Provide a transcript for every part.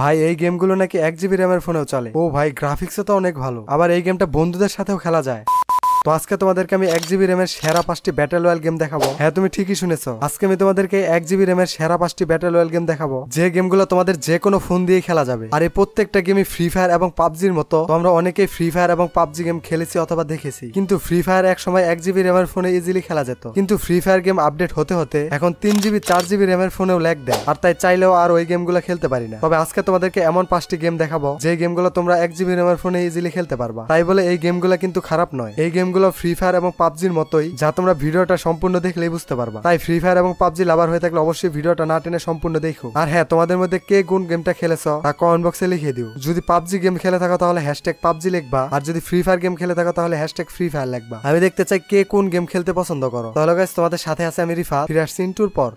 ভাই এই গেমগুলো নাকি এক জিবি র্যামের ফোনেও চলে ও ভাই গ্রাফিক্সও তো অনেক ভালো আবার এই গেমটা বন্ধুদের সাথেও খেলা যায় তো আজকে তোমাদেরকে আমি এক জিবি র্যামের সেরা পাঁচটি ব্যাটেল রয়্যাল গেম দেখাবো হ্যাঁ তুমি ঠিকই শুনেছো আজকে আমি তোমাদেরকে এক জিবি র্যামের সেরা পাঁচটি ব্যাটেল রয়্যাল গেম দেখাবো যে গেমগুলো তোমাদের যে কোনো ফোন দিয়ে খেলা যাবে আর এই প্রত্যেকটা গেমই ফ্রি ফায়ার এবং পাবজির মতো তো আমরা অনেকেই ফ্রি ফায়ার এবং পাবজি গেম খেলেছি অথবা দেখেছি কিন্তু ফ্রি ফায়ার এক সময় এক জিবি র্যামের ফোনে ইজিলি খেলা যেত কিন্তু ফ্রি ফায়ার গেম আপডেট হতে হতে এখন তিন জিবি চার জিবি র্যামের ফোনেও ল্যাগ দেয় আর তাই চাইলেও আর ওই গেমগুলো খেলতে পারি না তবে আজকে তোমাদেরকে এমন পাঁচটি গেম দেখাবো যে গেমগুলো তোমরা এক জিবি র্যামের ফোনে ইজিলি খেলতে পারবা তাই বলে এই গেমগুলো কিন্তু খারাপ নয় এই গেম গেমগুলো ফ্রি ফায়ার এবং পাবজির মতোই যা তোমরা ভিডিওটা সম্পূর্ণ দেখলেই বুঝতে পারবা তাই ফ্রি ফায়ার এবং পাবজি লাভার হয়ে থাকলে অবশ্যই ভিডিওটা না টেনে সম্পূর্ণ দেখো আর হ্যাঁ তোমাদের মধ্যে কে কোন গেমটা খেলেছ তা কমেন্ট বক্সে লিখে দিও যদি পাবজি গেম খেলে থাকো তাহলে হ্যাশট্যাগ পাবজি লিখবা আর যদি ফ্রি ফায়ার গেম খেলে থাকো তাহলে হ্যাশট্যাগ ফ্রি ফায়ার লিখবা আমি দেখতে চাই কে কোন গেম খেলতে পছন্দ করো তাহলে তোমাদের সাথে আছে আমি রিফা ফিরে আসছি ইন্টুর পর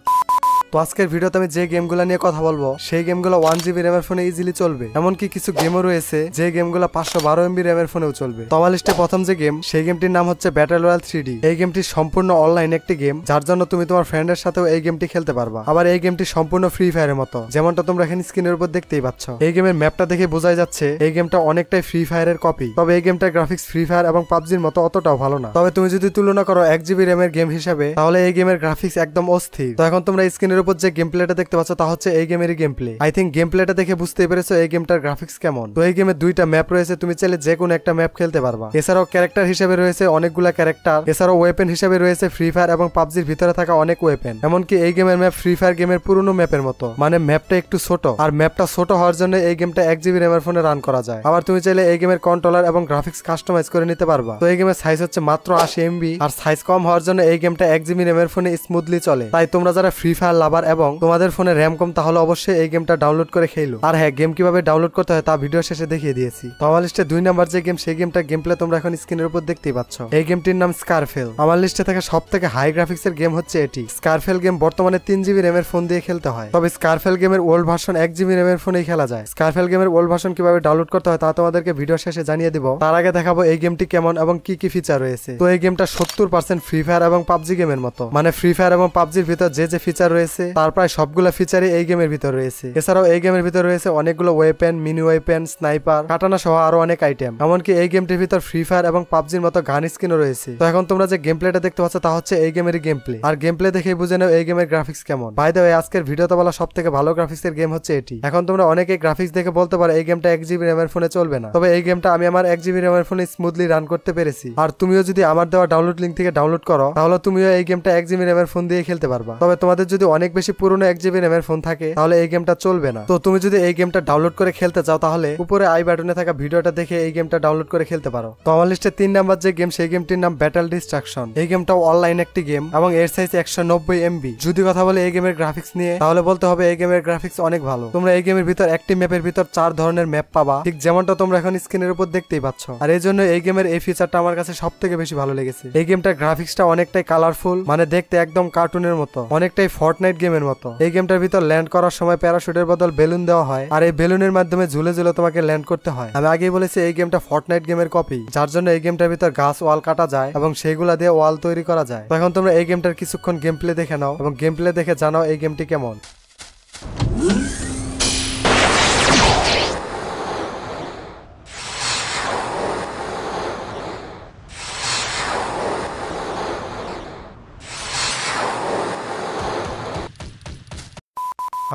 তো আজকের ভিডিওতে আমি যে গেমগুলো নিয়ে কথা বলবো সেই গেমগুলো ওয়ান জিবি র্যামের ফোনে ইজিলি চলবে এমনকি কিছু গেমও রয়েছে যে গেমগুলো পাঁচশো বারো এমবি র্যামের ফোনেও চলবে তোমার লিস্টে প্রথম যে গেম সেই গেমটির নাম হচ্ছে ব্যাটেল রয়্যাল থ্রি এই গেমটি সম্পূর্ণ অনলাইন একটি গেম যার জন্য তুমি তোমার ফ্রেন্ডের সাথেও এই গেমটি খেলতে পারবা আবার এই গেমটি সম্পূর্ণ ফ্রি ফায়ারের মতো যেমনটা তোমরা এখানে স্ক্রিনের উপর দেখতেই পাচ্ছ এই গেমের ম্যাপটা দেখে বোঝাই যাচ্ছে এই গেমটা অনেকটাই ফ্রি ফায়ারের কপি তবে এই গেমটার গ্রাফিক্স ফ্রি ফায়ার এবং পাবজির মতো অতটাও ভালো না তবে তুমি যদি তুলনা করো এক জিবি র্যামের গেম হিসাবে তাহলে এই গেমের গ্রাফিক্স একদম অস্থির তো এখন তোমরা স্ক্রিনের স্ক্রিনের উপর যে গেম প্লেটা দেখতে পাচ্ছ তা হচ্ছে এই গেমেরই game play I think game প্লেটা দেখে বুঝতে পেরেছো এই গেমটার গ্রাফিক্স কেমন তো এই গেমে দুইটা ম্যাপ রয়েছে তুমি চাইলে যে কোনো একটা ম্যাপ খেলতে পারবা এছাড়াও ক্যারেক্টার হিসেবে রয়েছে অনেকগুলা ক্যারেক্টার এছাড়াও ওয়েপেন হিসেবে রয়েছে ফ্রি ফায়ার এবং পাবজির ভিতরে থাকা অনেক ওয়েপেন এমনকি এই গেমের ম্যাপ ফ্রি ফায়ার গেমের পুরনো ম্যাপের মতো মানে ম্যাপটা একটু ছোট আর ম্যাপটা ছোট হওয়ার জন্য এই গেমটা এক জিবি র্যামের ফোনে রান করা যায় আবার তুমি চাইলে এই গেমের কন্ট্রোলার এবং গ্রাফিক্স কাস্টমাইজ করে নিতে পারবা তো এই গেমের সাইজ হচ্ছে মাত্র আশি এমবি আর সাইজ কম হওয়ার জন্য এই গেমটা এক জিবি র্যামের ফোনে স্মুথলি চলে তাই তোমরা যারা ফ্রি ফায়ার লাভার এবং তোমাদের ফোনে র্যাম কম তাহলে অবশ্যই এই গেমটা ডাউনলোড করে খেলো আর হ্যাঁ গেম কিভাবে ডাউনলোড করতে হয় তা ভিডিও শেষে দেখিয়ে দিয়েছি তো আমার লিস্টে দুই নাম্বার যে গেম সেই গেমটা গেম প্লে তোমরা এখন স্ক্রিনের উপর দেখতেই পাচ্ছ এই গেমটির নাম স্কারফেল আমার লিস্টে থাকা সব থেকে হাই গ্রাফিক্স এর গেম হচ্ছে এটি স্কারফেল গেম বর্তমানে তিন জিবি র্যামের ফোন দিয়ে খেলতে হয় তবে স্কারফেল গেমের ওল্ড ভার্সন এক জিবি র্যামের ফোনেই খেলা যায় স্কারফেল গেমের ওল্ড ভার্সন কিভাবে ডাউনলোড করতে হয় তা তোমাদেরকে ভিডিও শেষে জানিয়ে দিব তার আগে দেখাবো এই গেমটি কেমন এবং কি কি ফিচার রয়েছে তো এই গেমটা সত্তর পার্সেন্ট ফ্রি ফায়ার এবং পাবজি গেমের মতো মানে ফ্রি ফায়ার এবং পাবজির ভিতর যে যে ফিচার রয়েছে আছে তার প্রায় সবগুলো ফিচারই এই গেমের ভিতর রয়েছে এছাড়াও এই গেমের ভিতর রয়েছে অনেকগুলো weapon mini weapon sniper katana সহ আরো অনেক আইটেম এমনকি এই গেমটির ভিতর ফ্রি ফায়ার এবং পাবজির মতো গান স্কিনও রয়েছে তো এখন তোমরা যে গেম প্লেটা দেখতে পাচ্ছ তা হচ্ছে এই গেমের গেম প্লে আর গেম প্লে দেখে বুঝে নাও এই গেমের গ্রাফিক্স কেমন বাই দ্য আজকের ভিডিওতে বলা সব থেকে ভালো গ্রাফিক্স এর গেম হচ্ছে এটি এখন তোমরা অনেকে গ্রাফিক্স দেখে বলতে পারো এই গেমটা এক জিবি র্যামের ফোনে চলবে না তবে এই গেমটা আমি আমার এক জিবি র্যামের ফোনে স্মুথলি রান করতে পেরেছি আর তুমিও যদি আমার দেওয়া ডাউনলোড লিঙ্ক থেকে ডাউনলোড করো তাহলে তুমিও এই গেমটা এক জিবি র্যামের ফোন দিয়ে খেলতে পারবা তবে তোমাদের যদি অনেক অনেক বেশি পুরনো এক জিবি র্যামের ফোন থাকে তাহলে এই গেমটা চলবে না তো তুমি যদি এই গেমটা ডাউনলোড করে খেলতে চাও তাহলে উপরে আই বাটনে থাকা ভিডিওটা দেখে এই গেমটা ডাউনলোড করে খেলতে পারো তো আমার লিস্টে তিন নাম্বার যে গেম সেই গেমটির নাম ব্যাটল ডিস্ট্রাকশন এই গেমটাও অনলাইন একটি গেম এবং এর সাইজ একশো নব্বই এমবি যদি কথা বলে এই গেমের গ্রাফিক্স নিয়ে তাহলে বলতে হবে এই গেমের গ্রাফিক্স অনেক ভালো তোমরা এই গেমের ভিতর একটি ম্যাপের ভিতর চার ধরনের ম্যাপ পাবা ঠিক যেমনটা তোমরা এখন স্ক্রিনের উপর দেখতেই পাচ্ছ আর এই জন্য এই গেমের এই ফিচারটা আমার কাছে সব থেকে বেশি ভালো লেগেছে এই গেমটার গ্রাফিক্সটা অনেকটাই কালারফুল মানে দেখতে একদম কার্টুনের মতো অনেকটাই ফর্টনাইট গেমের মতো এই গেমটার ভিতর ল্যান্ড করার সময় প্যারাশুটের বদল বেলুন দেওয়া হয় আর এই বেলুনের মাধ্যমে ঝুলে ঝুলে তোমাকে ল্যান্ড করতে হয় আমি আগেই বলেছি এই গেমটা ফর্টনাইট গেমের কপি যার জন্য এই গেমটার ভিতর গাছ ওয়াল কাটা যায় এবং সেইগুলা দিয়ে ওয়াল তৈরি করা যায় তখন তোমরা এই গেমটার কিছুক্ষণ গেম প্লে দেখে নাও এবং গেম প্লে দেখে জানাও এই গেমটি কেমন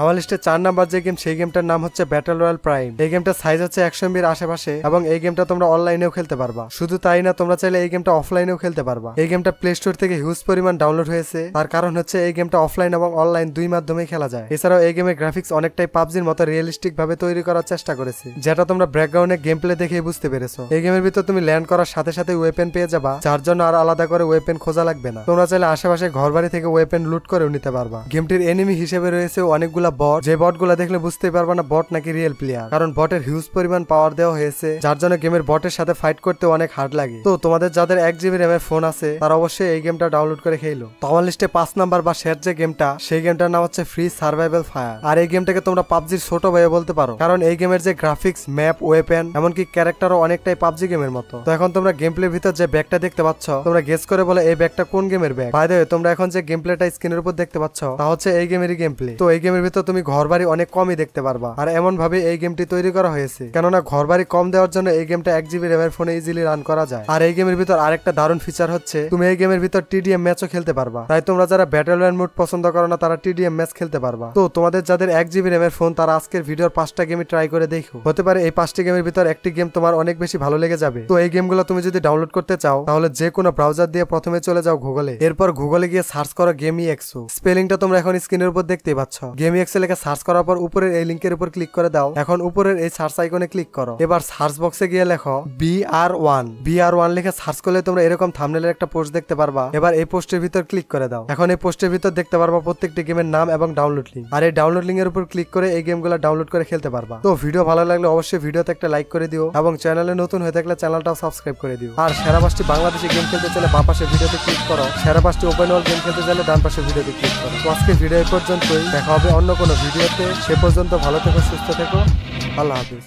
আমার লিস্টে চার নাম্বার যে গেম সেই গেমটার নাম হচ্ছে ব্যাটল রয়্যাল প্রাইম এই গেমটা সাইজ হচ্ছে একশো এমবির আশেপাশে এবং এই গেমটা তোমরা অনলাইনেও খেলতে পারবা শুধু তাই না তোমরা চাইলে এই গেমটা অফলাইনেও খেলতে পারবা এই গেমটা প্লে স্টোর থেকে হিউজ পরিমাণ ডাউনলোড হয়েছে তার কারণ হচ্ছে এই গেমটা অফলাইন এবং অনলাইন দুই মাধ্যমে খেলা যায় এছাড়াও এই গেমের গ্রাফিক্স অনেকটাই পাবজির মতো রিয়েলিস্টিক ভাবে তৈরি করার চেষ্টা করেছে যেটা তোমরা ব্যাকগ্রাউন্ডে গেম প্লে দেখে বুঝতে পেরেছো এই গেমের ভিতর তুমি ল্যান্ড করার সাথে সাথে ওয়েপেন পেয়ে যাবা যার জন্য আর আলাদা করে ওয়েপেন খোঁজা লাগবে না তোমরা চাইলে আশেপাশে ঘর বাড়ি থেকে ওয়েপেন লুট করেও নিতে পারবা গেমটির এনিমি হিসেবে রয়েছে অনেকগুলো সবগুলা বট যে বটগুলা দেখলে বুঝতে পারবা না বট নাকি রিয়েল প্লেয়ার কারণ বটের হিউজ পরিমাণ পাওয়ার দেওয়া হয়েছে যার জন্য গেমের বটের সাথে ফাইট করতে অনেক হার্ড লাগে তো তোমাদের যাদের এক জিবি র্যামের ফোন আছে তারা অবশ্যই এই গেমটা ডাউনলোড করে খেলো তো আমার লিস্টে পাঁচ নাম্বার বা শেষ যে গেমটা সেই গেমটার নাম হচ্ছে ফ্রি সার্ভাইভেল ফায়ার আর এই গেমটাকে তোমরা পাবজির ছোট ভাইয়ে বলতে পারো কারণ এই গেমের যে গ্রাফিক্স ম্যাপ ওয়েপেন এমনকি ক্যারেক্টারও অনেকটাই পাবজি গেমের মতো তো এখন তোমরা গেম প্লের ভিতর যে ব্যাগটা দেখতে পাচ্ছ তোমরা গেস করে বলে এই ব্যাগটা কোন গেমের ব্যাগ বাইরে তোমরা এখন যে গেম প্লেটা স্ক্রিনের উপর দেখতে পাচ্ছ তা হচ্ছে এই গেমেরই গেম প্লে তো এই গেমের তো তুমি ঘরবাড়ি অনেক কমই দেখতে পারবা আর এমন ভাবে এই গেমটি তৈরি করা হয়েছে কেননা ঘরবাড়ি কম দেওয়ার জন্য এই গেমটা এক জিবি র্যামের ফোনে ইজিলি রান করা যায় আর এই গেমের ভিতর আরেকটা দারুণ ফিচার হচ্ছে তুমি এই গেমের ভিতর টিডিএম ম্যাচও খেলতে পারবা তাই তোমরা যারা ব্যাটেল রয়্যাল মোড পছন্দ করো না তারা টিডিএম ম্যাচ খেলতে পারবা তো তোমাদের যাদের এক জিবি র্যামের ফোন তারা আজকের ভিডিওর পাঁচটা গেমই ট্রাই করে দেখো হতে পারে এই পাঁচটি গেমের ভিতর একটি গেম তোমার অনেক বেশি ভালো লেগে যাবে তো এই গেমগুলো তুমি যদি ডাউনলোড করতে চাও তাহলে যে কোনো ব্রাউজার দিয়ে প্রথমে চলে যাও গুগলে এরপর গুগলে গিয়ে সার্চ করো গেমি এক্সো স্পেলিংটা তোমরা এখন স্ক্রিনের উপর দেখতেই পাচ্ছ গেমি এক্স লেখা সার্চ করার পর উপরের এই লিঙ্কের উপর ক্লিক করে দাও এখন উপরের এই সার্চ আইকনে ক্লিক করো এবার সার্চ বক্সে গিয়ে লেখো B R one B R one লিখে সার্চ করলে তোমরা এরকম থামনেলের একটা পোস্ট দেখতে পারবা এবার এই পোস্টের ভিতর ক্লিক করে দাও এখন এই পোস্টের ভিতর দেখতে পারবা প্রত্যেকটি গেমের নাম এবং ডাউনলোড লিঙ্ক আর এই ডাউনলোড লিঙ্কের উপর ক্লিক করে এই গেমগুলো ডাউনলোড করে খেলতে পারবা তো ভিডিও ভালো লাগলে অবশ্যই ভিডিওতে একটা লাইক করে দিও এবং চ্যানেলে নতুন হয়ে থাকলে চ্যানেলটাও সাবস্ক্রাইব করে দিও আর সেরা পাঁচটি বাংলাদেশে গেম খেলতে চাইলে বা পাশে ভিডিওতে ক্লিক করো সেরা পাঁচটি ওপেন ওয়ার্ল্ড গেম খেলতে চাইলে ডান পাশে ভিডিওতে ক্লিক করো তো আজকে ভিডিও পর্যন্তই দেখা হবে অন্য অন্য কোনো ভিডিওতে সে পর্যন্ত ভালো থেকো সুস্থ থেকো আল্লাহ হাফিজ